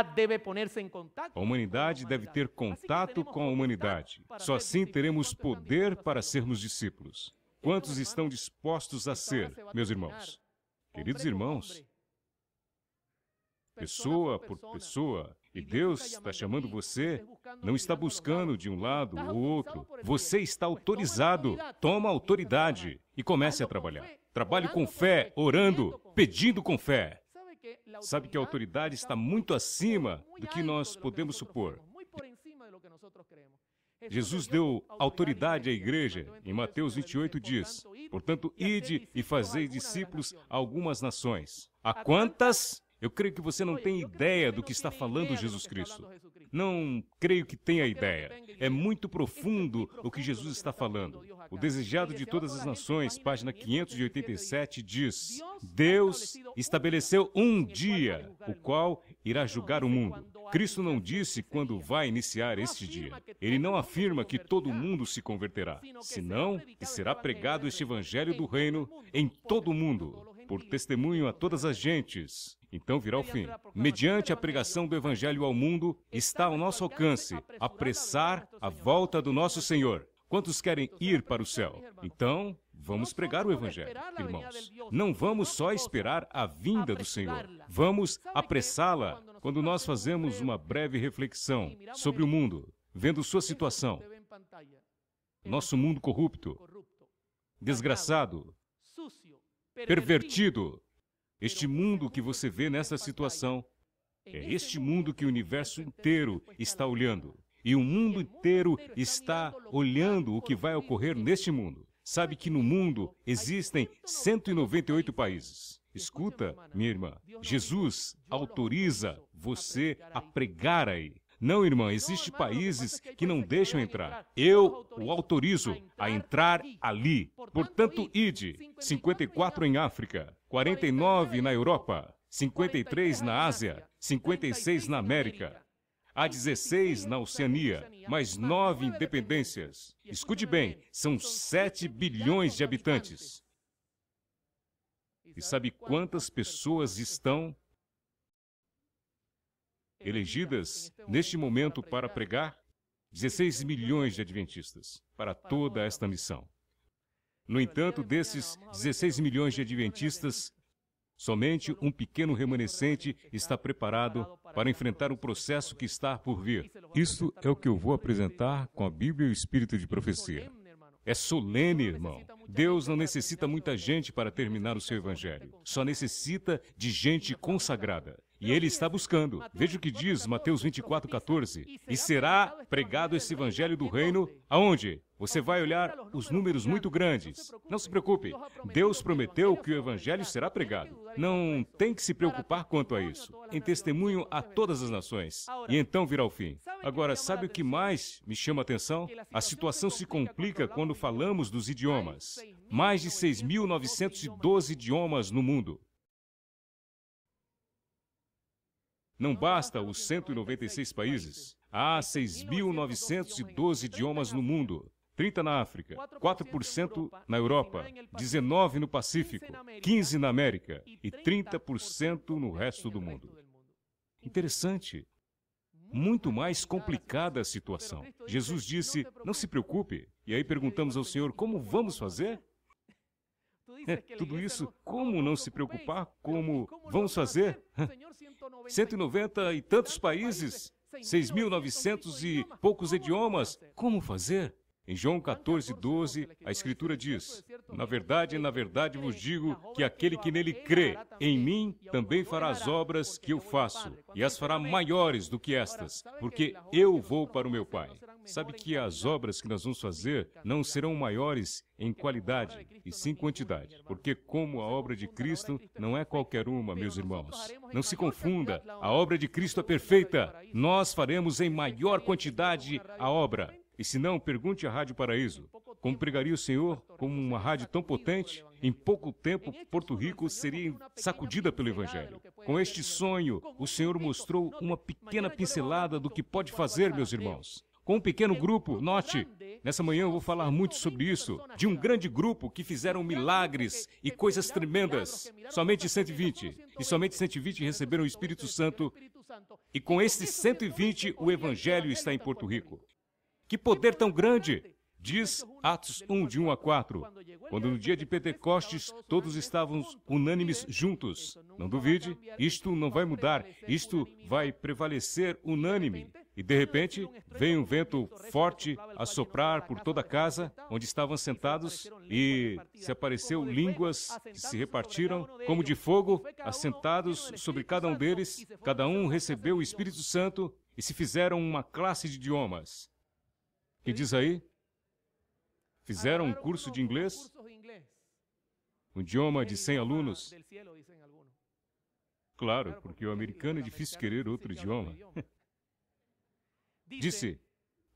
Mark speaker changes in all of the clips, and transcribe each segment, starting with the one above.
Speaker 1: humanidade deve ponerse em contato. A humanidade deve ter assim contato com a humanidade. Só assim teremos poder para sermos discípulos. Quantos estão dispostos a ser, meus irmãos? Queridos irmãos, pessoa por pessoa, e Deus está chamando você, não está buscando de um lado ou outro. Você está autorizado. Toma autoridade e comece a trabalhar. Trabalhe com fé, orando, pedindo com fé. Sabe que a autoridade está muito acima do que nós podemos supor. Jesus deu autoridade à igreja. Em Mateus 28 diz: Portanto, ide e fazei discípulos a algumas nações. A quantas eu creio que você não tem ideia do que está falando Jesus Cristo. Não creio que tenha ideia. É muito profundo o que Jesus está falando. O Desejado de Todas as Nações, página 587, diz: Deus estabeleceu um dia, o qual irá julgar o mundo. Cristo não disse quando vai iniciar este dia. Ele não afirma que todo mundo se converterá, senão que será pregado este evangelho do reino em todo o mundo, por testemunho a todas as gentes então virá o fim. Mediante a pregação do Evangelho ao mundo, está ao nosso alcance apressar a volta do nosso Senhor. Quantos querem ir para o céu? Então, vamos pregar o Evangelho, irmãos. Não vamos só esperar a vinda do Senhor, vamos apressá-la quando nós fazemos uma breve reflexão sobre o mundo, vendo sua situação. Nosso mundo corrupto, desgraçado, pervertido, este mundo que você vê nessa situação é este mundo que o universo inteiro está olhando. E o mundo inteiro está olhando o que vai ocorrer neste mundo. Sabe que no mundo existem 198 países. Escuta, minha irmã, Jesus autoriza você a pregar aí. Não, irmã, existem países que não deixam entrar. Eu o autorizo a entrar ali. Portanto, ide. 54 em África, 49 na Europa, 53 na Ásia, 56 na América. Há 16 na Oceania, mais 9 independências. Escute bem, são 7 bilhões de habitantes. E sabe quantas pessoas estão elegidas neste momento para pregar? 16 milhões de adventistas para toda esta missão. No entanto, desses 16 milhões de adventistas, somente um pequeno remanescente está preparado para enfrentar o processo que está por vir. Isso é o que eu vou apresentar com a Bíblia e o Espírito de Profecia. É solene, irmão. Deus não necessita muita gente para terminar o seu evangelho. Só necessita de gente consagrada. E ele está buscando. Veja o que diz Mateus 24, 14. E será pregado esse evangelho do reino aonde? Você vai olhar os números muito grandes. Não se preocupe, Deus prometeu que o Evangelho será pregado. Não tem que se preocupar quanto a isso. Em testemunho a todas as nações. E então virá o fim. Agora, sabe o que mais me chama a atenção? A situação se complica quando falamos dos idiomas. Mais de 6.912 idiomas no mundo. Não basta os 196 países. Há 6.912 idiomas no mundo. 30 na África, 4% na Europa, 19 no Pacífico, 15 na América e 30% no resto do mundo. Interessante. Muito mais complicada a situação. Jesus disse: "Não se preocupe". E aí perguntamos ao Senhor: "Como vamos fazer?" É, tudo isso, como não se preocupar? Como vamos fazer? 190 e tantos países, 6.900 e poucos idiomas. Como fazer? Em João 14, 12, a Escritura diz: Na verdade, na verdade vos digo que aquele que nele crê em mim também fará as obras que eu faço, e as fará maiores do que estas, porque eu vou para o meu Pai. Sabe que as obras que nós vamos fazer não serão maiores em qualidade e sim quantidade, porque como a obra de Cristo não é qualquer uma, meus irmãos. Não se confunda, a obra de Cristo é perfeita. Nós faremos em maior quantidade a obra. E se não, pergunte à Rádio Paraíso. Como pregaria o Senhor como uma rádio tão potente? Em pouco tempo, Porto Rico seria sacudida pelo Evangelho. Com este sonho, o Senhor mostrou uma pequena pincelada do que pode fazer, meus irmãos com um pequeno grupo. Note, nessa manhã eu vou falar muito sobre isso, de um grande grupo que fizeram milagres e coisas tremendas. Somente 120. E somente 120 receberam o Espírito Santo. E com esses 120, o Evangelho está em Porto Rico. Que poder tão grande! Diz Atos 1, de 1 a 4. Quando no dia de Pentecostes todos estavam unânimes juntos. Não duvide, isto não vai mudar, isto vai prevalecer unânime. E de repente veio um vento forte a soprar por toda a casa onde estavam sentados, e se apareceu línguas que se repartiram como de fogo, assentados sobre cada um deles. Cada um recebeu o Espírito Santo e se fizeram uma classe de idiomas que diz aí? Fizeram um curso de inglês, um idioma de 100 alunos. Claro, porque o americano é difícil querer outro idioma. Disse,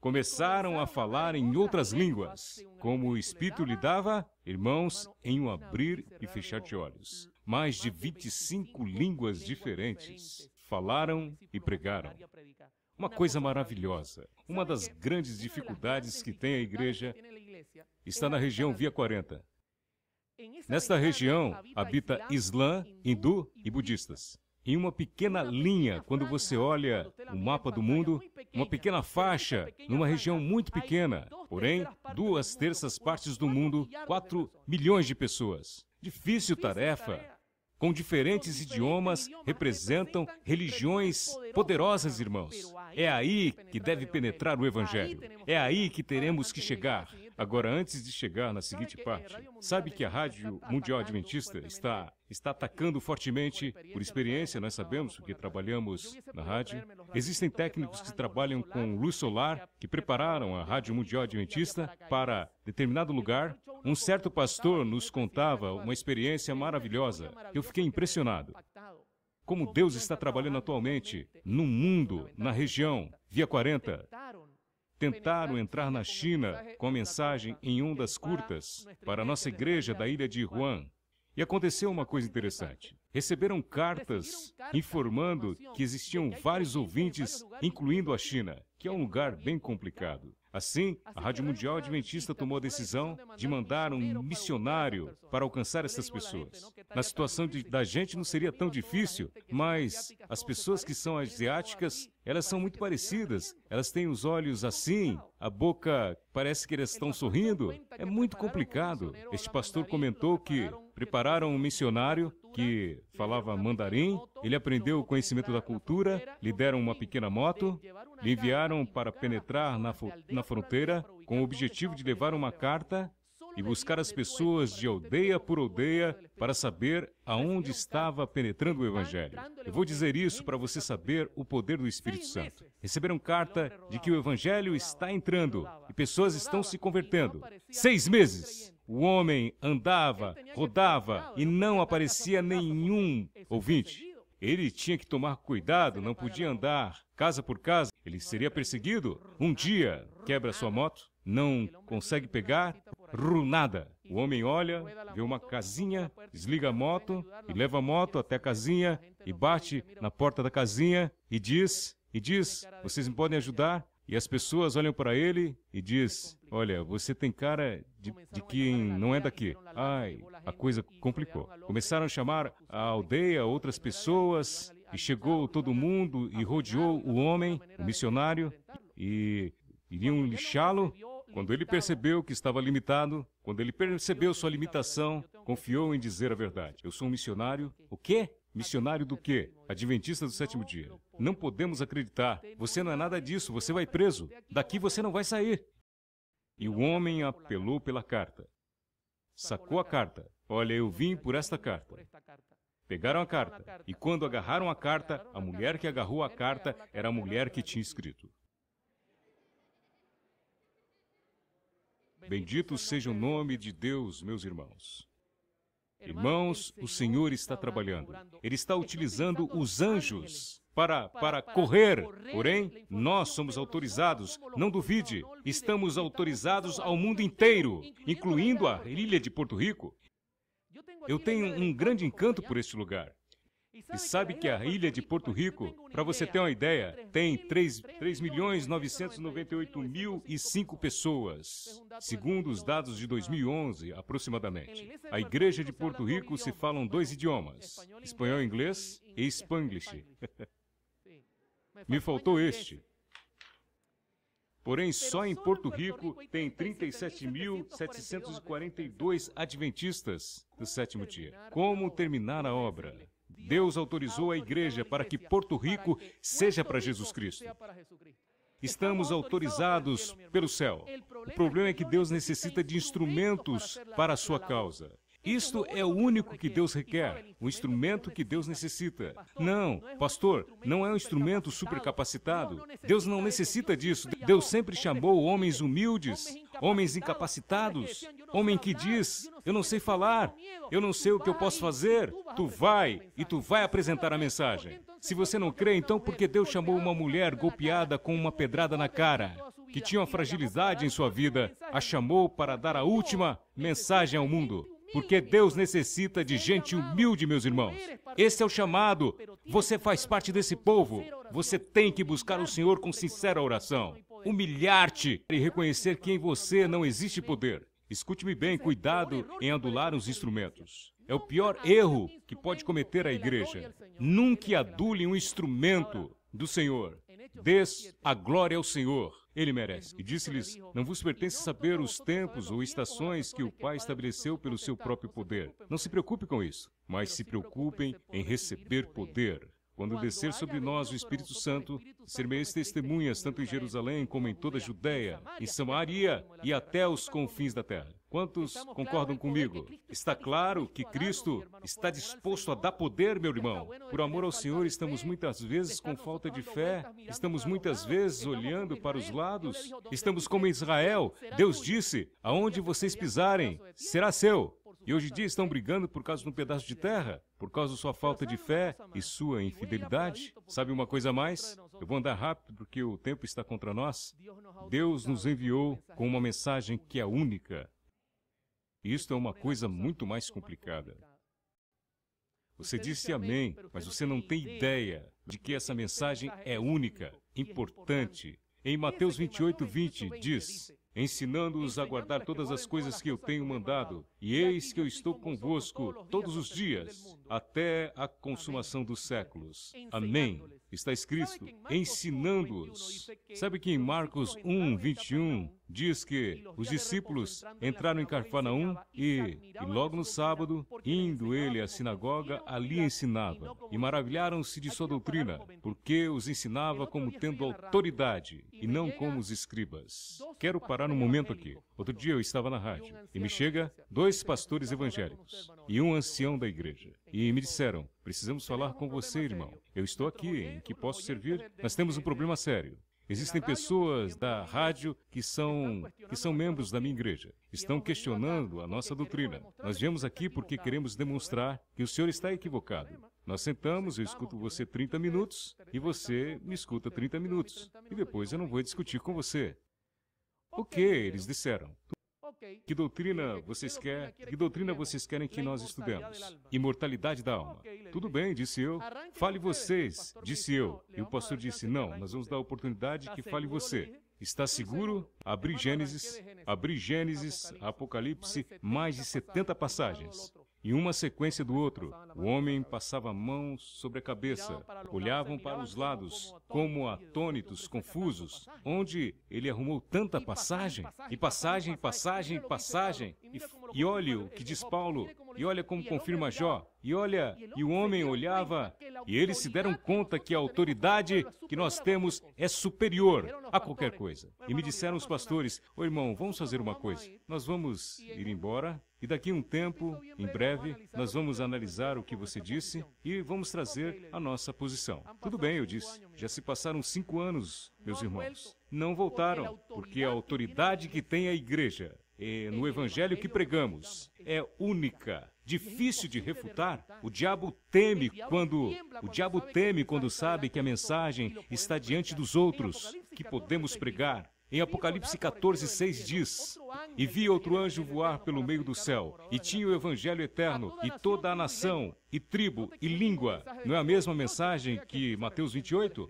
Speaker 1: começaram a falar em outras línguas, como o Espírito lhe dava, irmãos, em um abrir e fechar de olhos. Mais de 25 línguas diferentes falaram e pregaram. Uma coisa maravilhosa. Uma das grandes dificuldades que tem a igreja está na região Via 40. Nesta região habita Islã, hindu e budistas. Em uma pequena linha, quando você olha o mapa do mundo, uma pequena faixa, numa região muito pequena, porém, duas terças partes do mundo, 4 milhões de pessoas. Difícil tarefa. Com diferentes idiomas, representam religiões poderosas, irmãos. É aí que deve penetrar o Evangelho. É aí que teremos que chegar. Agora, antes de chegar na seguinte é, é, parte, sabe que a Rádio tá Mundial Adventista está, está atacando fortemente, por experiência, nós sabemos, que trabalhamos na rádio. Existem então, técnicos que trabalham com luz solar, que prepararam a Rádio Mundial Adventista para determinado lugar. Um certo pastor nos contava uma experiência maravilhosa. Eu fiquei é impressionado como Deus está trabalhando atualmente no mundo, na região, via 40. Tentaram entrar na China com a mensagem em ondas curtas para a nossa igreja da ilha de Wuhan. E aconteceu uma coisa interessante. Receberam cartas informando que existiam vários ouvintes, incluindo a China, que é um lugar bem complicado. Assim, a Rádio Mundial Adventista tomou a decisão de mandar um missionário para alcançar essas pessoas. Então, Na situação de, da gente não seria tão difícil, mas as pessoas que são asiáticas, elas são muito parecidas. Elas têm os olhos então, assim, então, a boca parece que eles estão sorrindo. É muito complicado. Este pastor comentou que prepararam um missionário que falava mandarim, ele aprendeu o conhecimento da cultura, lhe deram uma pequena moto, lhe enviaram para penetrar na, na fronteira com o objetivo de levar uma carta e buscar as pessoas de aldeia por aldeia para saber aonde estava penetrando o Evangelho. Eu vou dizer isso para você saber o poder do Espírito Santo. Receberam carta de que o Evangelho está entrando e pessoas estão se convertendo. Seis meses! O homem andava, rodava e não aparecia nenhum ouvinte. Ele tinha que tomar cuidado, não podia andar casa por casa, ele seria perseguido. Um dia quebra sua ah, moto, não consegue é pegar, runada. O homem olha, vê uma casinha, desliga a moto e leva a moto até a casinha e bate na porta da casinha e diz, e diz, vocês me podem ajudar? E as pessoas olham para ele e diz, olha, você tem cara de, de quem não é daqui. Ai, a coisa complicou. Começaram a chamar a aldeia, outras pessoas, e chegou todo mundo e rodeou o homem, o missionário, e iriam lixá-lo. Quando ele percebeu que estava limitado, quando ele percebeu sua limitação, confiou em dizer a verdade. Eu sou um missionário. O quê? Missionário do quê? Adventista do sétimo dia. Não podemos acreditar. Você não é nada disso, você vai preso. Daqui você não vai sair. E o homem apelou pela carta. Sacou a carta. Olha, eu vim por esta carta. Pegaram a carta. E quando agarraram a carta, a mulher que agarrou a carta era a mulher que tinha escrito. Bendito seja o nome de Deus, meus irmãos. Irmãos, o Senhor está trabalhando. Ele está utilizando os anjos para, para correr. Porém, nós somos autorizados, não duvide, estamos autorizados ao mundo inteiro, incluindo a ilha de Porto Rico. Eu tenho um grande encanto por este lugar. E sabe que a ilha de Porto Rico, para você ter uma ideia, tem 3.998.005 mil e pessoas, segundo os dados de 2011, aproximadamente. A é igreja de Porto Rico se falam dois idiomas, espanhol inglês e spanglish. Me faltou este. Porém, só em Porto Rico tem 37.742 adventistas do sétimo dia. Como terminar a obra? Deus autorizou a igreja para que Porto Rico seja para Jesus Cristo. Estamos autorizados pelo céu. O problema é que Deus necessita de instrumentos para a sua causa. Isto é o único que Deus requer, o instrumento que Deus necessita. Não, pastor, não é um instrumento supercapacitado. Deus não necessita disso. Deus sempre chamou homens humildes, homens incapacitados, homem que diz: Eu não sei falar, eu não sei o que eu posso fazer. Tu vai e tu vai apresentar a mensagem. Se você não crê, então por que Deus chamou uma mulher golpeada com uma pedrada na cara? que tinha uma fragilidade em sua vida, a chamou para dar a última mensagem ao mundo porque Deus necessita de gente humilde, meus irmãos. Esse é o chamado. Você faz parte desse povo. Você tem que buscar o Senhor com sincera oração, humilhar-te e reconhecer que em você não existe poder. Escute-me bem, cuidado em adular os instrumentos. É o pior erro que pode cometer a igreja. Nunca adule um instrumento do Senhor. Des a glória ao Senhor ele merece. E disse-lhes: Não vos pertence saber os tempos ou estações que o Pai estabeleceu pelo seu próprio poder. Não se preocupe com isso, mas se preocupem em receber poder. Quando descer sobre nós o Espírito Santo, sereis testemunhas tanto em Jerusalém como em toda a Judéia, em Samaria e até os confins da terra. Quantos então, concordam comigo? Está claro que Cristo está disposto a dar poder, meu irmão. Então, por amor ao Senhor, estamos muitas vezes com falta de fé, estamos muitas vezes então, olhando para os é lados, é estamos como é Israel. Deus disse: aonde vocês pisarem, será seu. E hoje em dia estão brigando por causa de um pedaço de terra, por causa de sua falta de fé e sua infidelidade. Sabe uma coisa mais? Eu vou andar rápido porque o tempo está contra nós. Deus nos enviou com uma mensagem que é única. Isto é uma coisa muito mais complicada. Você disse amém, mas você não tem ideia de que essa mensagem é única, importante. Em Mateus 28, 20, diz, ensinando-os a guardar todas as coisas que eu tenho mandado, e eis que eu estou convosco todos os dias, até a consumação dos séculos. Amém está escrito, ensinando-os. Sabe que em Marcos 1, 21, diz que os discípulos entraram em Carfanaum e, e logo no sábado, indo ele à sinagoga, ali ensinava. E maravilharam-se de sua doutrina, porque os ensinava como tendo autoridade e não como os escribas. Quero parar um momento aqui. Outro dia eu estava na rádio e me chega dois pastores evangélicos e um ancião da igreja. E me disseram, Precisamos falar com você, irmão. Eu estou aqui, em que posso servir? Nós temos um problema sério. Existem pessoas da rádio que são, tá que são membros da minha igreja. Estão questionando a nossa doutrina. Nós viemos aqui porque queremos demonstrar que o senhor está equivocado. Nós sentamos, eu escuto você 30 minutos e você me escuta 30 minutos. E depois eu não vou discutir com você. Ok, eles disseram. Que doutrina vocês querem? Que doutrina vocês querem que nós estudemos? Imortalidade da alma. Tudo bem, disse eu. Fale vocês, disse eu. E o pastor disse: Não, nós vamos dar a oportunidade que fale você. Está seguro? Abri Gênesis, abri Gênesis, Apocalipse, mais de 70 passagens. Em uma sequência do outro, o homem passava a mão sobre a cabeça, olhavam para os lados, como atônitos, confusos, onde ele arrumou tanta passagem, e passagem, passagem, passagem, e, e olhe o que diz Paulo, e olha como é confirma Jó. E olha, e o homem olhava, e eles se deram conta que a autoridade é que nós temos é superior a qualquer coisa. E me disseram os pastores: Ô oh, irmão, vamos fazer uma coisa. Nós vamos ir embora e daqui a um tempo, em breve, nós vamos analisar o que você disse e vamos trazer a nossa posição. Tudo bem, eu disse. Já se passaram cinco anos, meus irmãos. Não voltaram, porque a autoridade que tem a igreja e no evangelho que pregamos, é única, difícil de refutar. O diabo teme quando o diabo teme quando sabe que a mensagem está diante dos outros, que podemos pregar. Em Apocalipse 14, 6 diz: E vi outro anjo voar pelo meio do céu, e tinha o evangelho eterno, e toda a nação, e tribo, e língua. Não é a mesma mensagem que Mateus 28?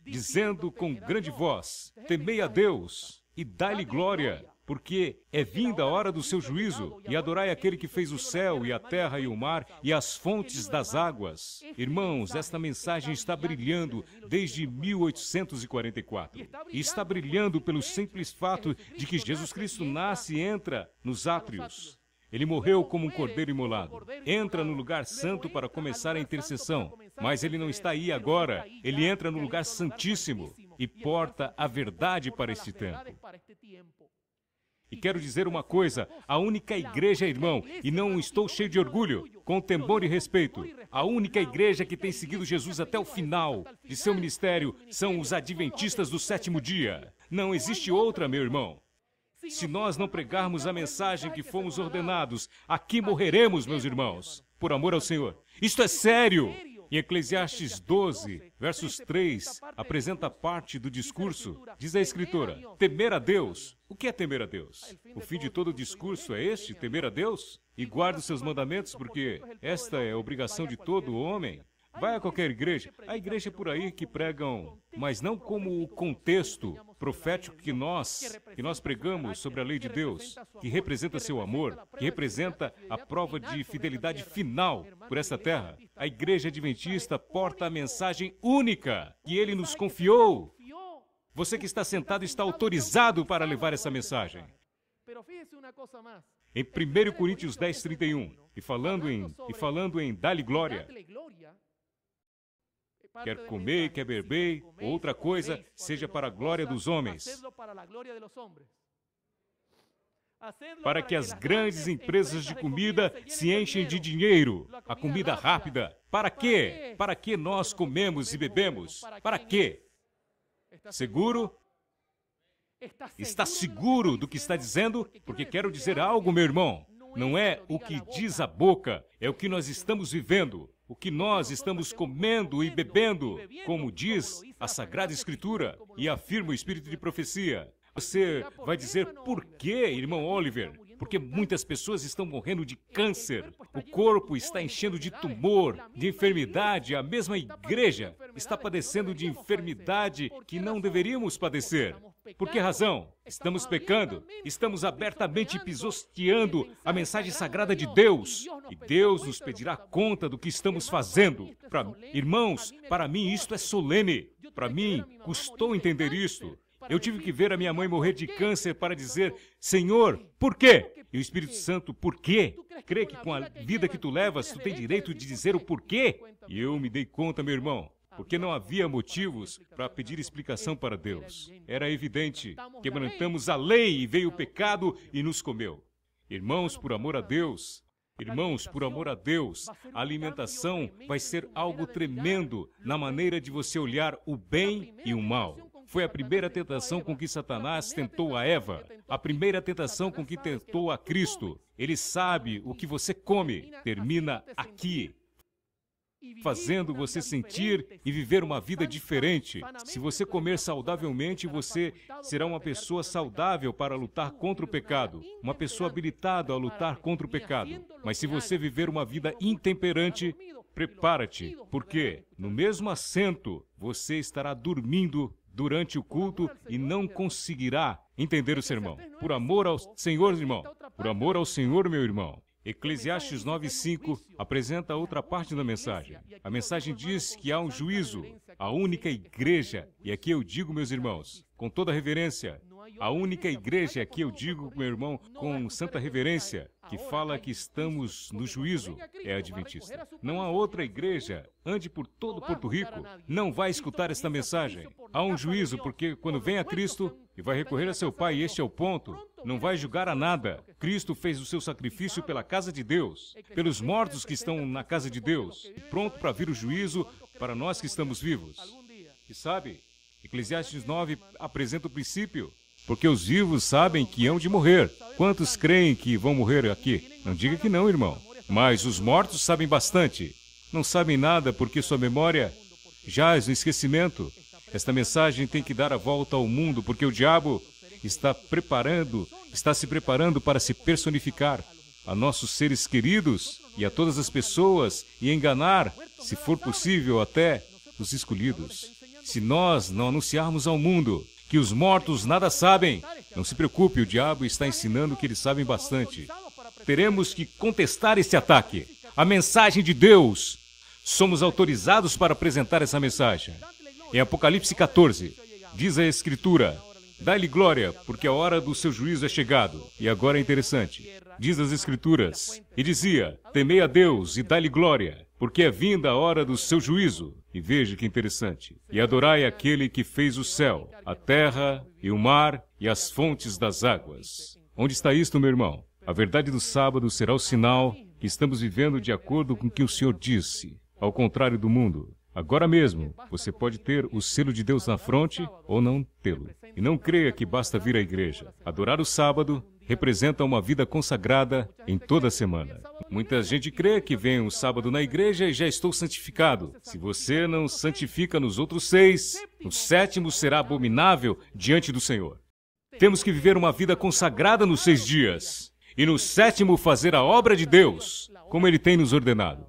Speaker 1: Dizendo com grande voz: Temei a Deus e dai-lhe glória, porque é vinda a hora do seu juízo, e adorai aquele que fez o céu e a terra e o mar e as fontes das águas. Irmãos, esta mensagem está brilhando desde 1844. E está brilhando pelo simples fato de que Jesus Cristo nasce e entra nos átrios. Ele morreu como um cordeiro imolado. Entra no lugar santo para começar a intercessão. Mas ele não está aí agora. Ele entra no lugar santíssimo e porta a verdade para este tempo. E quero dizer uma coisa: a única igreja, irmão, e não estou cheio de orgulho, com temor e respeito, a única igreja que tem seguido Jesus até o final de seu ministério são os Adventistas do sétimo dia. Não existe outra, meu irmão. Se nós não pregarmos a mensagem que fomos ordenados, aqui morreremos, meus irmãos, por amor ao Senhor. Isto é sério. Em Eclesiastes 12, versos 3, apresenta parte do discurso. Diz a escritora: temer a Deus. O que é temer a Deus? O fim de todo discurso é este: temer a Deus? E guarda os seus mandamentos, porque esta é a obrigação de todo homem. Vai a qualquer igreja, a igreja por aí que pregam, mas não como o contexto profético que nós, que nós pregamos sobre a lei de Deus, que representa seu amor, que representa a prova de fidelidade final por esta terra. A igreja adventista porta a mensagem única que ele nos confiou. Você que está sentado está autorizado para levar essa mensagem. Em 1 Coríntios 10, 31, e falando em, e falando em dá-lhe glória, quer comer, quer beber, outra coisa, seja para a glória dos homens. Para que as grandes empresas de comida se enchem de dinheiro, a comida rápida. Para quê? Para que nós comemos e bebemos? Para quê? Seguro? Está seguro do que está dizendo? Porque é quero dizer algo, meu irmão. Não é, é o que diz a boca, é o que nós estamos vivendo o que nós estamos comendo e bebendo, como diz a Sagrada Escritura e afirma o espírito de profecia. Você vai dizer por quê, irmão Oliver? Porque muitas pessoas estão morrendo de câncer, o corpo está enchendo de tumor, de enfermidade, a mesma igreja está padecendo de enfermidade que não deveríamos padecer. Por que razão? Estamos pecando, estamos abertamente pisoteando a mensagem sagrada de Deus. E Deus nos pedirá conta do que estamos fazendo. É pra, irmãos, para mim isto é solene. Para mim, é custou entender isto. Eu tive que ver é a minha mãe morrer de câncer para dizer: Senhor, por quê? E o Espírito Santo, por quê? Crê que com a vida que tu levas, tu tem direito de dizer o porquê? E eu me dei conta, meu irmão, porque não havia motivos para pedir explicação para Deus. Era evidente, quebrantamos a lei e veio o pecado e nos comeu. Irmãos, por amor a Deus, Irmãos, por amor a Deus, a alimentação vai ser algo tremendo na maneira de você olhar o bem e o mal. Foi a primeira tentação com que Satanás tentou a Eva, a primeira tentação com que tentou a Cristo. Ele sabe o que você come. Termina aqui fazendo você sentir e viver uma vida diferente. Se você comer saudavelmente, você será uma pessoa saudável para lutar contra o pecado, uma pessoa habilitada a lutar contra o pecado. Mas se você viver uma vida intemperante, prepara-te, porque no mesmo assento você estará dormindo durante o culto e não conseguirá entender o sermão. É Por amor ao Senhor, irmão. Por amor ao Senhor, meu irmão. Eclesiastes 9:5 apresenta outra parte da mensagem. A mensagem diz que há um juízo, a única igreja, e aqui eu digo, meus irmãos, com toda reverência, a única igreja que eu digo, meu irmão, com santa reverência, que fala que estamos no juízo é adventista. Não há outra igreja. Ande por todo Porto Rico. Não vai escutar esta mensagem. Há um juízo, porque quando vem a Cristo e vai recorrer a seu Pai, este é o ponto, não vai julgar a nada. Cristo fez o seu sacrifício pela casa de Deus, pelos mortos que estão na casa de Deus, pronto para vir o juízo para nós que estamos vivos. E sabe, Eclesiastes 9 apresenta o princípio porque os vivos sabem que hão de morrer. Quantos creem que vão morrer aqui? Não diga que não, irmão. Mas os mortos sabem bastante. Não sabem nada porque sua memória jaz no esquecimento. Esta mensagem tem que dar a volta ao mundo, porque o diabo está preparando, está se preparando para se personificar a nossos seres queridos e a todas as pessoas e enganar, se for possível, até os escolhidos. Se nós não anunciarmos ao mundo que os mortos nada sabem. Não se preocupe, o diabo está ensinando que eles sabem bastante. Teremos que contestar esse ataque. A mensagem de Deus. Somos autorizados para apresentar essa mensagem. Em Apocalipse 14, diz a Escritura: Dá-lhe glória, porque a hora do seu juízo é chegado. E agora é interessante. Diz as Escrituras: E dizia: Temei a Deus e dá-lhe glória, porque é vinda a hora do seu juízo. E veja que interessante. E adorai aquele que fez o céu, a terra e o mar e as fontes das águas. Onde está isto, meu irmão? A verdade do sábado será o sinal que estamos vivendo de acordo com o que o Senhor disse, ao contrário do mundo. Agora mesmo, você pode ter o selo de Deus na fronte ou não tê-lo. E não creia que basta vir à igreja. Adorar o sábado representa uma vida consagrada em toda a semana. Muita gente crê que vem um sábado na igreja e já estou santificado. Se você não santifica nos outros seis, o sétimo será abominável diante do Senhor. Temos que viver uma vida consagrada nos seis dias e no sétimo fazer a obra de Deus, como Ele tem nos ordenado.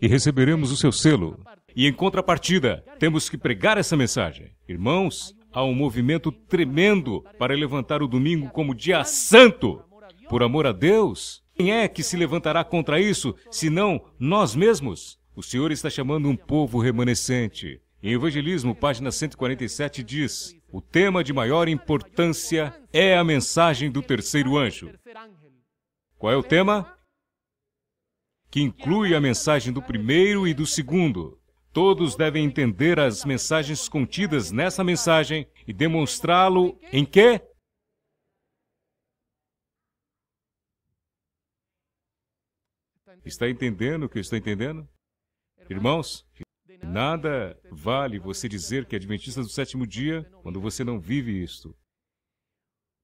Speaker 1: E receberemos o seu selo. E em contrapartida, temos que pregar essa mensagem. Irmãos, há um movimento tremendo para levantar o domingo como dia santo, por amor a Deus. Quem é que se levantará contra isso, senão nós mesmos? O Senhor está chamando um povo remanescente. Em Evangelismo, página 147, diz: O tema de maior importância é a mensagem do terceiro anjo. Qual é o tema? Que inclui a mensagem do primeiro e do segundo. Todos devem entender as mensagens contidas nessa mensagem e demonstrá-lo em quê? Está entendendo o que eu estou entendendo? Irmãos, nada vale você dizer que é adventista do sétimo dia quando você não vive isto.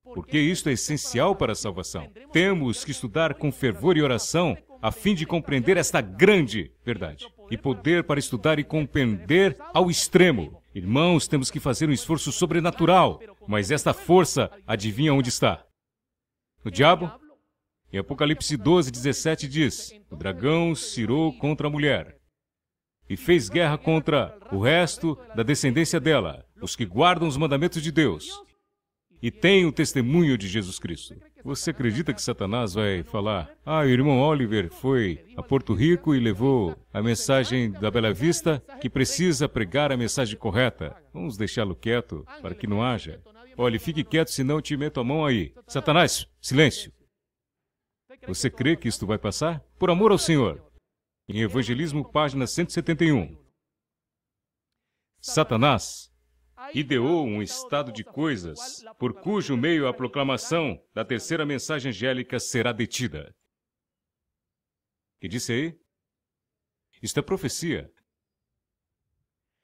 Speaker 1: Porque isto é essencial para a salvação. Temos que estudar com fervor e oração a fim de compreender esta grande verdade e poder para estudar e compreender ao extremo. Irmãos, temos que fazer um esforço sobrenatural, mas esta força, adivinha onde está? No diabo? Em Apocalipse 12, 17 diz: O dragão cirou contra a mulher e fez guerra contra o resto da descendência dela, os que guardam os mandamentos de Deus e têm o testemunho de Jesus Cristo. Você acredita que Satanás vai falar: Ah, o irmão Oliver foi a Porto Rico e levou a mensagem da Bela Vista que precisa pregar a mensagem correta. Vamos deixá-lo quieto para que não haja. Olhe, fique quieto, senão te meto a mão aí. Satanás, silêncio. Você crê que isto vai passar? Por amor ao Senhor. Em Evangelismo, página 171. Satanás ideou um estado de coisas por cujo meio a proclamação da terceira mensagem angélica será detida. Que disse aí? Isto é profecia.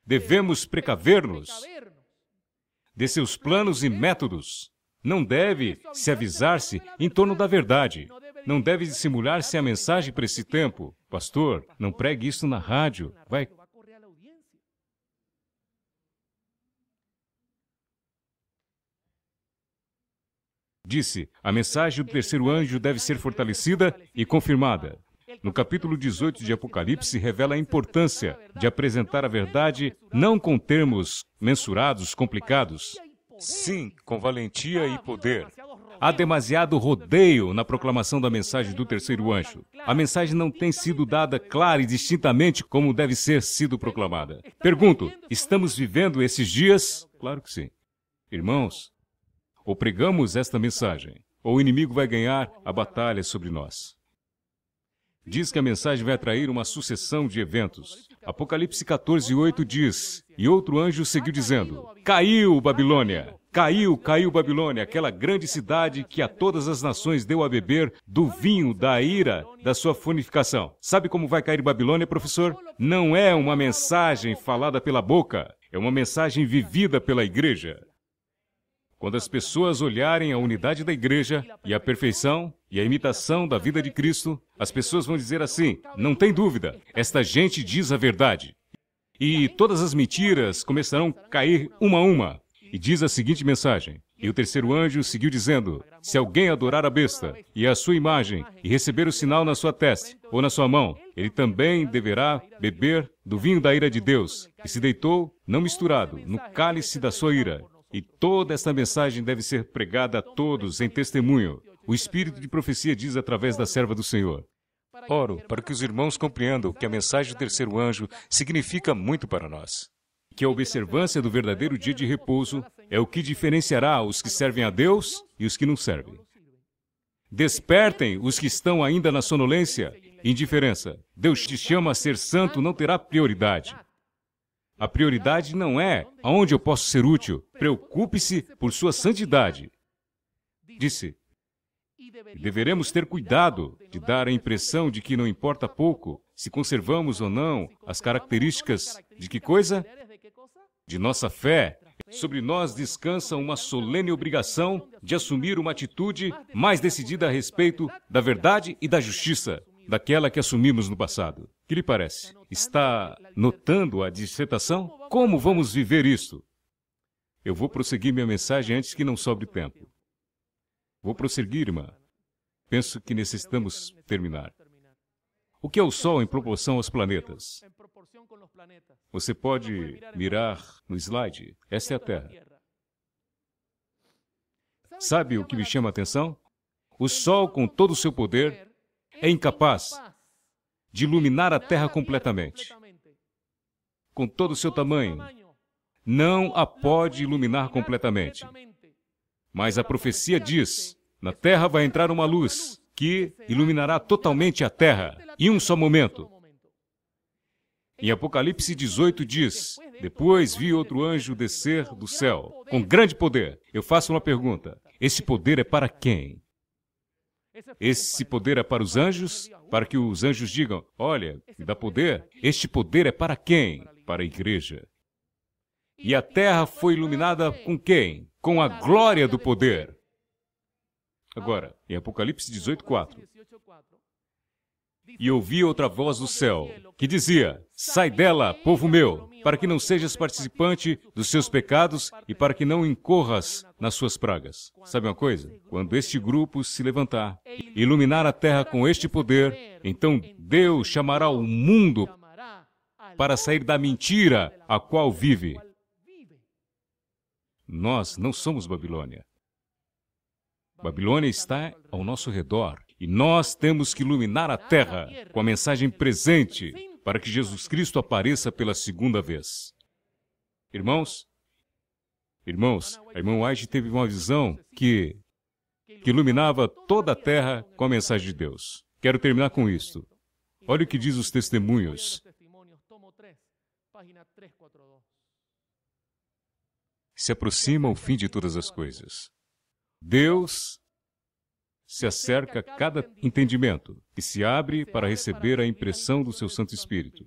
Speaker 1: Devemos precaver-nos de seus planos e métodos. Não deve se avisar-se em torno da verdade. Não deve dissimular-se a mensagem para esse tempo. Pastor, não pregue isso na rádio. Vai disse: A mensagem do terceiro anjo deve ser fortalecida e confirmada. No capítulo 18 de Apocalipse, revela a importância de apresentar a verdade não com termos mensurados, complicados, sim, com valentia e poder. Há demasiado rodeio na proclamação da mensagem do terceiro anjo. A mensagem não tem sido dada clara e distintamente como deve ser sido proclamada. Pergunto: estamos vivendo esses dias? Claro que sim. Irmãos, ou pregamos esta mensagem, ou o inimigo vai ganhar a batalha sobre nós. Diz que a mensagem vai atrair uma sucessão de eventos. Apocalipse 14, 8 diz, E outro anjo seguiu dizendo, Caiu Babilônia! Caiu, caiu Babilônia, aquela grande cidade que a todas as nações deu a beber do vinho da ira da sua funificação. Sabe como vai cair Babilônia, professor? Não é uma mensagem falada pela boca, é uma mensagem vivida pela igreja. Quando as pessoas olharem a unidade da igreja e a perfeição e a imitação da vida de Cristo, as pessoas vão dizer assim: não tem dúvida, esta gente diz a verdade. E todas as mentiras começarão a cair uma a uma. E diz a seguinte mensagem: E o terceiro anjo seguiu dizendo: Se alguém adorar a besta e a sua imagem e receber o sinal na sua testa ou na sua mão, ele também deverá beber do vinho da ira de Deus, e se deitou, não misturado, no cálice da sua ira. E toda esta mensagem deve ser pregada a todos em testemunho. O espírito de profecia diz através da serva do Senhor. Oro para que os irmãos compreendam que a mensagem do terceiro anjo significa muito para nós. Que a observância do verdadeiro dia de repouso é o que diferenciará os que servem a Deus e os que não servem. Despertem os que estão ainda na sonolência, indiferença. Deus te chama a ser santo, não terá prioridade. A prioridade não é aonde eu posso ser útil. Preocupe-se por sua santidade. Disse, deveremos ter cuidado de dar a impressão de que não importa pouco se conservamos ou não as características de que coisa? De nossa fé. Sobre nós descansa uma solene obrigação de assumir uma atitude mais decidida a respeito da verdade e da justiça daquela que assumimos no passado. Que lhe parece? Está notando a dissertação? Como vamos viver isso? Eu vou prosseguir minha mensagem antes que não sobre tempo. Vou prosseguir, irmã. Penso que necessitamos terminar. O que é o Sol em proporção aos planetas? Você pode mirar no slide. Esta é a Terra. Sabe o que me chama a atenção? O Sol, com todo o seu poder, é incapaz de iluminar a terra completamente. Com todo o seu tamanho, não a pode iluminar completamente. Mas a profecia diz: na terra vai entrar uma luz que iluminará totalmente a terra em um só momento. Em Apocalipse 18 diz: Depois vi outro anjo descer do céu com grande poder. Eu faço uma pergunta: esse poder é para quem? Esse é poder é para os anjos, para que os anjos digam: olha, é me dá poder. Este poder é para é quem? Para a igreja. E a terra foi iluminada com quem? Com a glória do poder. Agora, em Apocalipse 18, 4, e ouvi outra voz do céu, que dizia: Sai dela, povo meu, para que não sejas participante dos seus pecados e para que não incorras nas suas pragas. Sabe uma coisa? Quando este grupo se levantar e iluminar a terra com este poder, então Deus chamará o mundo para sair da mentira a qual vive. Nós não somos Babilônia. Babilônia está ao nosso redor. E nós temos que iluminar a ah, terra com a mensagem presente para que Jesus Cristo apareça pela segunda vez. Irmãos, irmãos, a irmã White teve uma visão que, que iluminava toda a terra com a mensagem de Deus. Quero terminar com isto. Olha o que diz os testemunhos. Se aproxima o fim de todas as coisas. Deus se acerca cada entendimento e se abre para receber a impressão do seu Santo Espírito.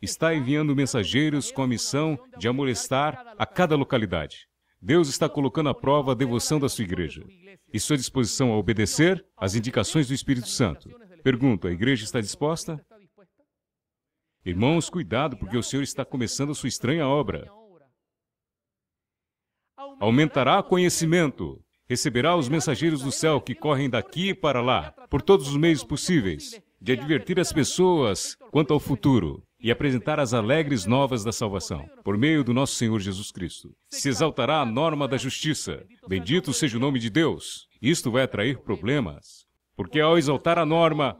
Speaker 1: Está enviando mensageiros com a missão de amolestar a cada localidade. Deus está colocando à prova a devoção da sua igreja e sua disposição a obedecer às indicações do Espírito Santo. Pergunto, a igreja está disposta? Irmãos, cuidado, porque o Senhor está começando a sua estranha obra. Aumentará conhecimento. Receberá os mensageiros do céu que correm daqui para lá, por todos os meios possíveis, de advertir as pessoas quanto ao futuro e apresentar as alegres novas da salvação, por meio do nosso Senhor Jesus Cristo. Se exaltará a norma da justiça. Bendito seja o nome de Deus. Isto vai atrair problemas, porque ao exaltar a norma,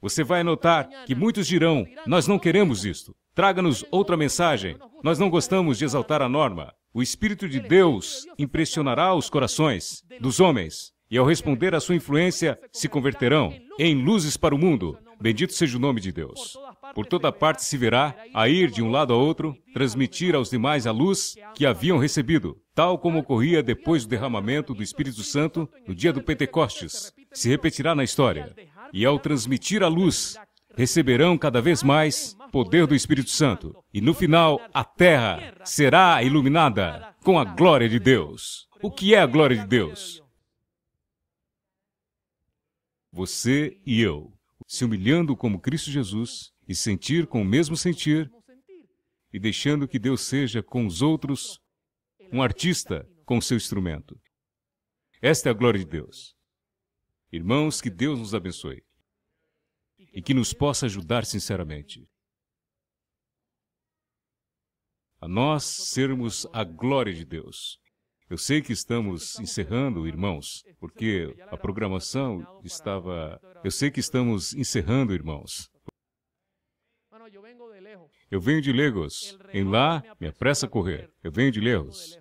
Speaker 1: você vai notar que muitos dirão: Nós não queremos isto. Traga-nos outra mensagem. Nós não gostamos de exaltar a norma. O Espírito de Deus impressionará os corações dos homens, e ao responder à sua influência, se converterão em luzes para o mundo. Bendito seja o nome de Deus. Por toda parte se verá a ir de um lado a outro, transmitir aos demais a luz que haviam recebido, tal como ocorria depois do derramamento do Espírito Santo no dia do Pentecostes. Se repetirá na história. E ao transmitir a luz, receberão cada vez mais poder do Espírito Santo. E no final, a terra será iluminada com a glória de Deus. O que é a glória de Deus? Você e eu, se humilhando como Cristo Jesus e sentir com o mesmo sentir e deixando que Deus seja com os outros um artista com seu instrumento. Esta é a glória de Deus. Irmãos, que Deus nos abençoe e que nos possa ajudar sinceramente. a nós sermos a glória de Deus. Eu sei que estamos encerrando, irmãos, porque a programação estava. Eu sei que estamos encerrando, irmãos. Eu venho de Lagos. Em lá, me apressa a correr. Eu venho de Lagos.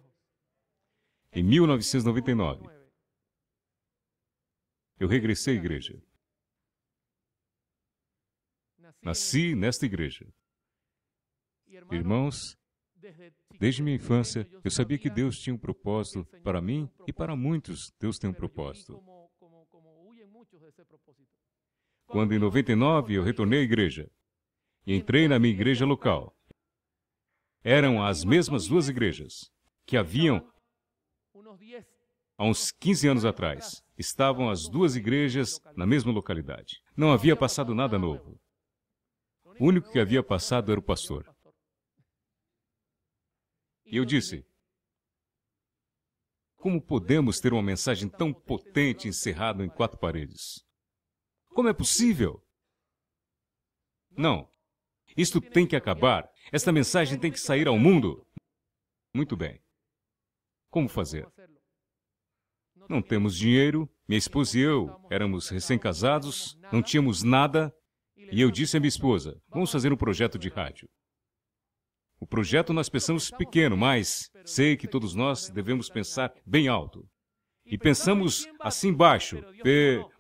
Speaker 1: Em 1999, eu regressei à igreja. Nasci nesta igreja.
Speaker 2: Irmãos,
Speaker 1: Desde minha infância, eu sabia que Deus tinha um propósito para mim e para muitos Deus tem um propósito. Quando em 99 eu retornei à igreja e entrei na minha igreja local, eram as mesmas duas igrejas que haviam há uns 15 anos atrás. Estavam as duas igrejas na mesma localidade. Não havia passado nada novo. O único que havia passado era o pastor. E eu disse: Como podemos ter uma mensagem tão potente encerrada em quatro paredes? Como é possível? Não. Isto tem que acabar. Esta mensagem tem que sair ao mundo. Muito bem. Como fazer? Não temos dinheiro. Minha esposa e eu éramos recém-casados, não tínhamos nada. E eu disse à minha esposa: vamos fazer um projeto de rádio. O projeto nós pensamos pequeno, mas sei que todos nós devemos pensar bem alto. E pensamos assim baixo,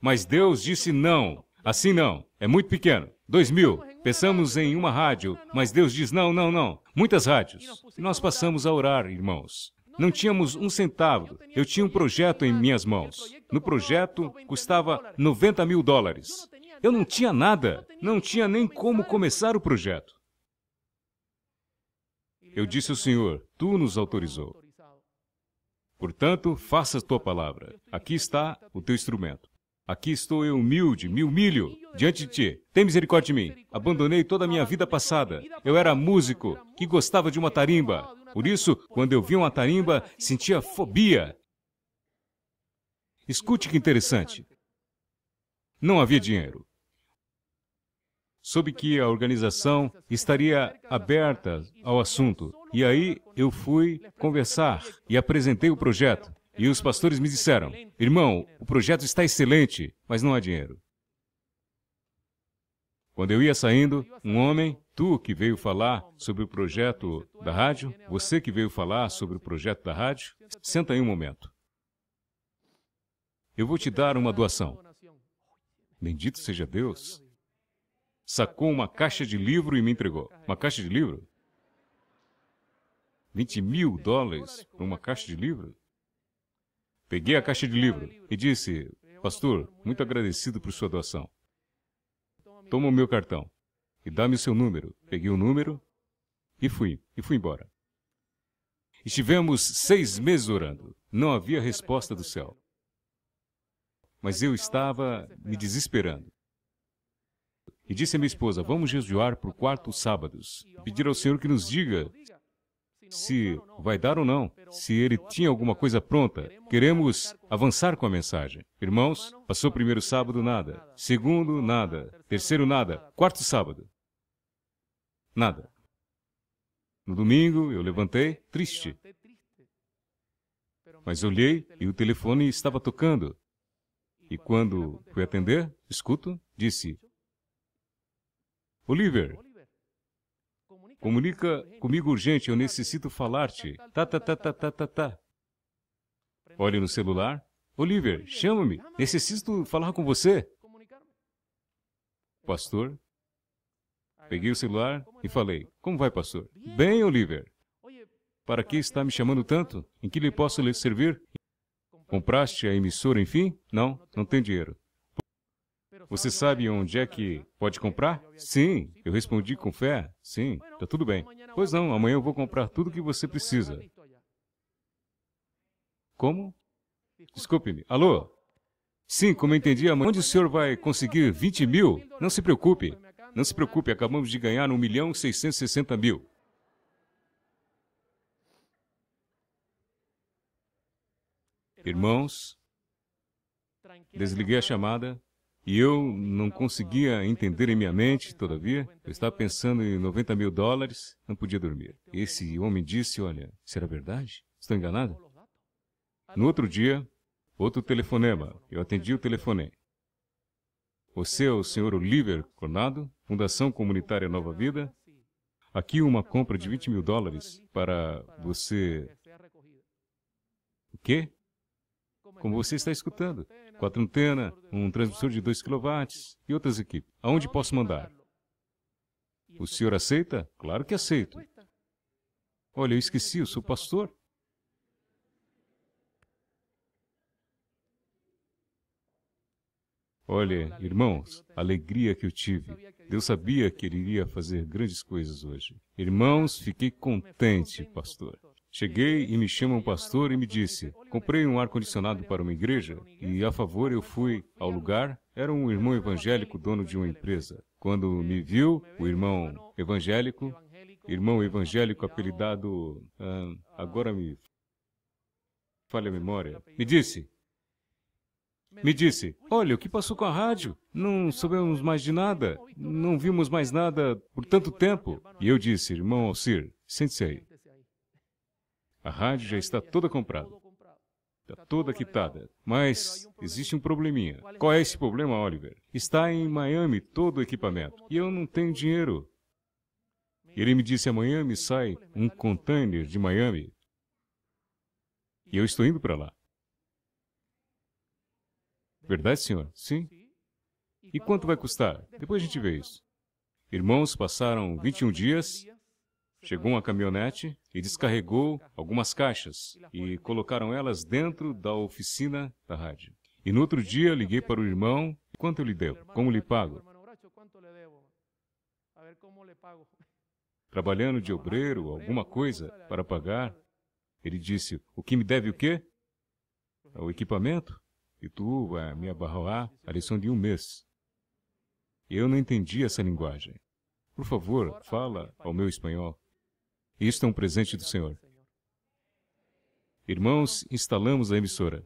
Speaker 1: mas Deus disse não, assim não, é muito pequeno. mil, pensamos em uma rádio, mas Deus diz não, não, não, muitas rádios. E nós passamos a orar, irmãos. Não tínhamos um centavo. Eu tinha um projeto em minhas mãos. No projeto custava 90 mil dólares. Eu não tinha nada, não tinha nem como começar o projeto. Eu disse ao Senhor, tu nos autorizou. Portanto, faça a tua palavra. Aqui está o teu instrumento. Aqui estou eu humilde, me humilho diante de ti. Tem misericórdia de mim. Abandonei toda a minha vida passada. Eu era músico que gostava de uma tarimba. Por isso, quando eu vi uma tarimba, sentia fobia. Escute que interessante. Não havia dinheiro soube que a organização estaria aberta ao assunto. E aí eu fui conversar e apresentei o projeto. E os pastores me disseram: Irmão, o projeto está excelente, mas não há dinheiro. Quando eu ia saindo, um homem, tu que veio falar sobre o projeto da rádio, você que veio falar sobre o projeto da rádio, senta aí um momento. Eu vou te dar uma doação. Bendito seja Deus sacou uma caixa de livro e me entregou. Uma caixa de livro? 20 mil dólares por uma caixa de livro? Peguei a caixa de livro e disse, pastor, muito agradecido por sua doação. Toma o meu cartão e dá-me o seu número. Peguei o número e fui, e fui embora. Estivemos seis meses orando. Não havia resposta do céu. Mas eu estava me desesperando. E disse à minha esposa, vamos jejuar por quatro sábados. Pedir ao Senhor que nos diga se vai dar ou não, se ele tinha alguma coisa pronta. Queremos avançar com a mensagem. Irmãos, passou primeiro sábado, nada. Segundo, nada. Terceiro, nada. Quarto sábado, nada. No domingo, eu levantei, triste. Mas olhei e o telefone estava tocando. E quando fui atender, escuto, disse, Oliver, comunica comigo urgente, eu necessito falar-te. Tá, tá, tá, tá, tá, tá, tá. Olhe no celular. Oliver, chama-me, necessito falar com você. Pastor, peguei o celular e falei, como vai, pastor? Bem, Oliver. Para que está me chamando tanto? Em que lhe posso lhe servir? Compraste a emissora, enfim? Não, não tem dinheiro. Você sabe onde é que pode comprar? Sim. Eu respondi com fé. Sim, está tudo bem. Pois não, amanhã eu vou comprar tudo o que você precisa. Como? Desculpe-me. Alô? Sim, como eu entendi, amanhã onde o senhor vai conseguir 20 mil? Não se preocupe. Não se preocupe, acabamos de ganhar 1 milhão 660 mil. Irmãos, desliguei a chamada e eu não conseguia entender em minha mente, todavia, eu estava pensando em 90 mil dólares, não podia dormir. Esse homem disse, olha, será verdade? Estou enganado? No outro dia, outro telefonema, eu atendi o telefone. Você é o senhor Oliver Cornado, Fundação Comunitária Nova Vida. Aqui uma compra de 20 mil dólares para você... O quê? Como você está escutando, quatro antenas, um transmissor de 2 kW e outras equipes. Aonde posso mandar? O senhor aceita? Claro que aceito. Olha, eu esqueci, eu sou pastor. Olha, irmãos, a alegria que eu tive. Deus sabia que ele iria fazer grandes coisas hoje. Irmãos, fiquei contente, pastor. Cheguei e me chama um pastor e me disse: Comprei um ar-condicionado para uma igreja e, a favor, eu fui ao lugar. Era um irmão evangélico dono de uma empresa. Quando me viu, o irmão evangélico, irmão evangélico apelidado. Ah, agora me falha a memória, me disse. Me disse, olha, o que passou com a rádio? Não soubemos mais de nada, não vimos mais nada por tanto tempo. E eu disse, irmão Alcir, sente-se aí. A rádio já está toda comprada. Está toda quitada. Mas existe um probleminha. Qual é esse problema, Oliver? Está em Miami todo o equipamento. E eu não tenho dinheiro. Ele me disse: amanhã me sai um container de Miami. E eu estou indo para lá. Verdade, senhor? Sim. E quanto vai custar? Depois a gente vê isso. Irmãos passaram 21 dias Chegou uma caminhonete e descarregou algumas caixas e colocaram elas dentro da oficina da rádio. E no outro dia liguei para o irmão, quanto eu lhe devo? Como lhe pago? Trabalhando de obreiro, alguma coisa para pagar, ele disse, o que me deve o quê? O equipamento? E tu, a minha barroá, a lição de um mês. Eu não entendi essa linguagem. Por favor, fala ao meu espanhol. Isto é um presente do Senhor. Irmãos, instalamos a emissora.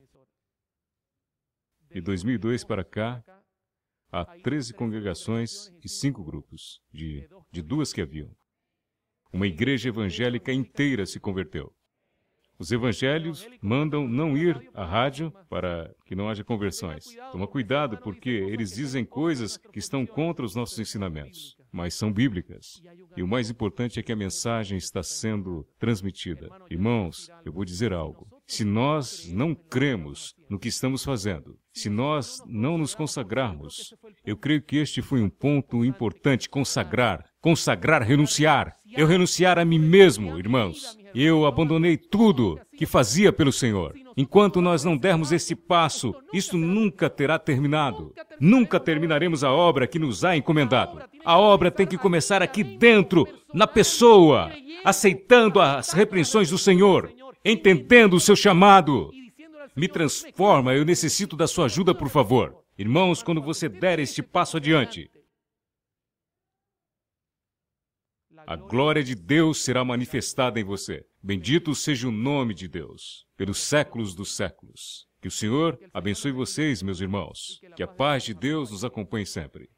Speaker 1: De 2002 para cá, há 13 congregações e 5 grupos, de, de duas que haviam. Uma igreja evangélica inteira se converteu. Os evangelhos mandam não ir à rádio para que não haja conversões. Toma cuidado, porque eles dizem coisas que estão contra os nossos ensinamentos mas são bíblicas. E o mais importante é que a mensagem está sendo transmitida. Irmãos, eu vou dizer algo. Se nós não cremos no que estamos fazendo, se nós não nos consagrarmos, eu creio que este foi um ponto importante: consagrar, consagrar, renunciar. Eu renunciar a mim mesmo, irmãos. Eu abandonei tudo que fazia pelo Senhor. Enquanto nós não dermos este passo, isso nunca terá terminado. Nunca terminaremos a obra que nos há encomendado. A obra tem que começar aqui dentro, na pessoa, aceitando as repreensões do Senhor, entendendo o seu chamado. Me transforma, eu necessito da sua ajuda, por favor. Irmãos, quando você der este passo adiante, A glória de Deus será manifestada em você. Bendito seja o nome de Deus, pelos séculos dos séculos. Que o Senhor abençoe vocês, meus irmãos. Que a paz de Deus nos acompanhe sempre.